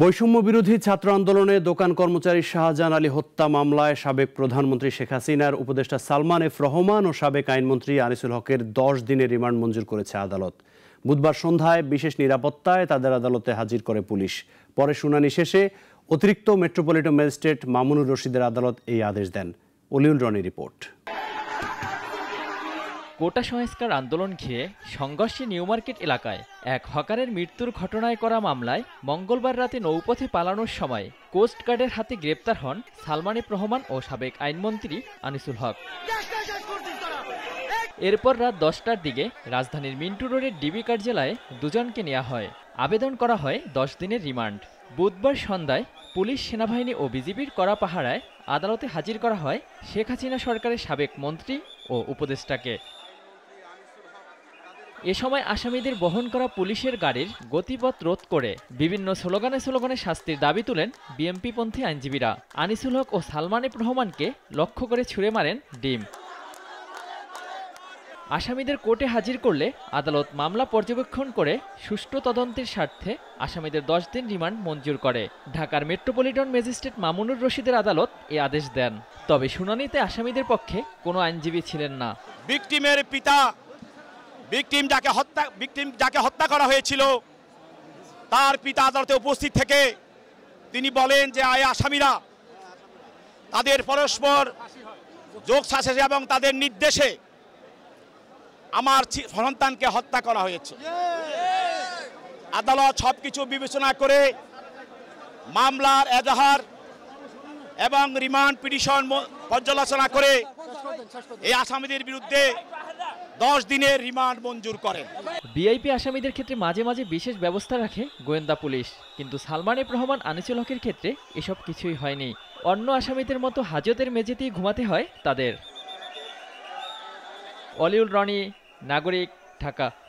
বৈষম্য বিরোধী ছাত্র আন্দোলনে দোকান কর্মচারী শাহজাহান আলী হত্যা মামলায় সাবেক প্রধানমন্ত্রী শেখ হাসিনার উপদেষ্টা সালমান এফ রহমান ও সাবেক আইনমন্ত্রী আনিসুল হকের দশ দিনের রিমান্ড মঞ্জুর করেছে আদালত বুধবার সন্ধ্যায় বিশেষ নিরাপত্তায় তাদের আদালতে হাজির করে পুলিশ পরে শুনানি শেষে অতিরিক্ত মেট্রোপলিটন ম্যাজিস্ট্রেট মামুনুর রশিদের আদালত এই আদেশ দেন অলিউল রনি রিপোর্ট কোটা সংস্কার আন্দোলন ঘিরে সংঘর্ষে নিউমার্কেট এলাকায় এক হকারের মৃত্যুর ঘটনায় করা মামলায় মঙ্গলবার রাতে নৌপথে পালানোর সময় কোস্টগার্ডের হাতে গ্রেপ্তার হন সালমানি রহমান ও সাবেক আইনমন্ত্রী আনিসুল হক এরপর রাত দশটার দিকে রাজধানীর মিন্টু রোডের ডিবি কার্যালয়ে দুজনকে নেওয়া হয় আবেদন করা হয় দশ দিনের রিমান্ড বুধবার সন্ধ্যায় পুলিশ সেনাবাহিনী ও বিজিবির করা পাহারায় আদালতে হাজির করা হয় শেখ হাসিনা সরকারের সাবেক মন্ত্রী ও উপদেষ্টাকে এ সময় আসামিদের বহন করা পুলিশের গাড়ির গতিপথ রোধ করে বিভিন্ন স্লোগানে স্লোগানে শাস্তির দাবি তুলেন বিএমপি পন্থী আইনজীবীরা আনিসুল হক ও সালমানিব রহমানকে লক্ষ্য করে ছুড়ে মারেন ডিম আসামিদের কোর্টে হাজির করলে আদালত মামলা পর্যবেক্ষণ করে সুষ্ঠু তদন্তের স্বার্থে আসামিদের দশ দিন রিমান্ড মঞ্জুর করে ঢাকার মেট্রোপলিটন ম্যাজিস্ট্রেট মামুনুর রশিদের আদালত এ আদেশ দেন তবে শুনানিতে আসামিদের পক্ষে কোনো আইনজীবী ছিলেন না ভিকটিমের পিতা ভিকটিম যাকে হত্যা ভিকটিম যাকে হত্যা করা হয়েছিল তার পিতা আদালতে উপস্থিত থেকে তিনি বলেন যে আয় আসামিরা তাদের পরস্পর যোগ সাশেষে এবং তাদের নির্দেশে আমার সন্তানকে হত্যা করা হয়েছে আদালত সব কিছু বিবেচনা করে মামলার এজাহার এবং রিমান্ড পিটিশন পর্যালোচনা করে এই আসামিদের বিরুদ্ধে দশ দিনের রিমান্ড মঞ্জুর করে বিআইপি আসামিদের ক্ষেত্রে মাঝে মাঝে বিশেষ ব্যবস্থা রাখে গোয়েন্দা পুলিশ কিন্তু সালমান এব রহমান আনিসুল হকের ক্ষেত্রে এসব কিছুই হয়নি অন্য আসামিদের মতো হাজতের মেঝেতেই ঘুমাতে হয় তাদের অলিউল রনি নাগরিক ঢাকা